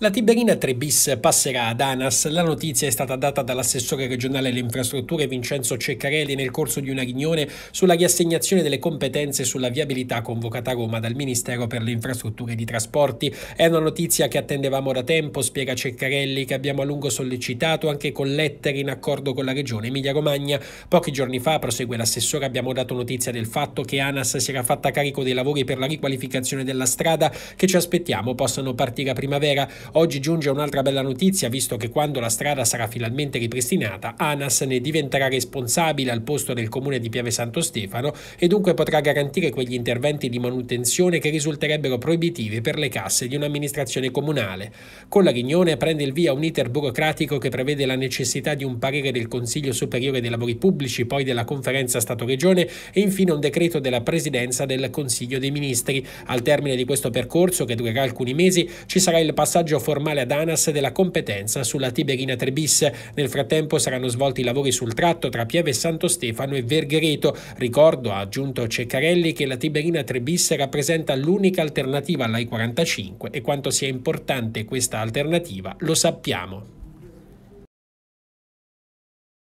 La Tiberina 3 bis passerà ad ANAS. La notizia è stata data dall'assessore regionale alle infrastrutture Vincenzo Ceccarelli nel corso di una riunione sulla riassegnazione delle competenze sulla viabilità convocata a Roma dal Ministero per le infrastrutture e i trasporti. È una notizia che attendevamo da tempo, spiega Ceccarelli, che abbiamo a lungo sollecitato anche con lettere in accordo con la regione Emilia-Romagna. Pochi giorni fa, prosegue l'assessore, abbiamo dato notizia del fatto che ANAS si era fatta carico dei lavori per la riqualificazione della strada che ci aspettiamo possano partire a primavera. Oggi giunge un'altra bella notizia, visto che quando la strada sarà finalmente ripristinata, ANAS ne diventerà responsabile al posto del comune di Piave Santo Stefano e dunque potrà garantire quegli interventi di manutenzione che risulterebbero proibitivi per le casse di un'amministrazione comunale. Con la riunione prende il via un iter burocratico che prevede la necessità di un parere del Consiglio Superiore dei Lavori Pubblici, poi della Conferenza Stato-Regione e infine un decreto della Presidenza del Consiglio dei Ministri. Al termine di questo percorso, che durerà alcuni mesi, ci sarà il passaggio notifica formale ad ANAS della competenza sulla Tiberina 3 bis. Nel frattempo saranno svolti i lavori sul tratto tra Pieve Santo Stefano e Verghereto. Ricordo, ha aggiunto Ceccarelli, che la Tiberina 3 bis rappresenta l'unica alternativa all'I45 e quanto sia importante questa alternativa lo sappiamo.